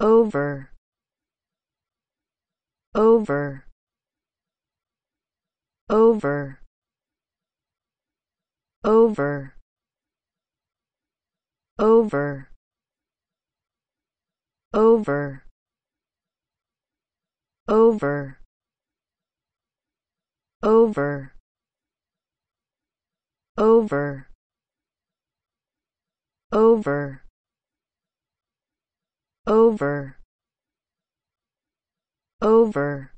over over over over over over over over over over over over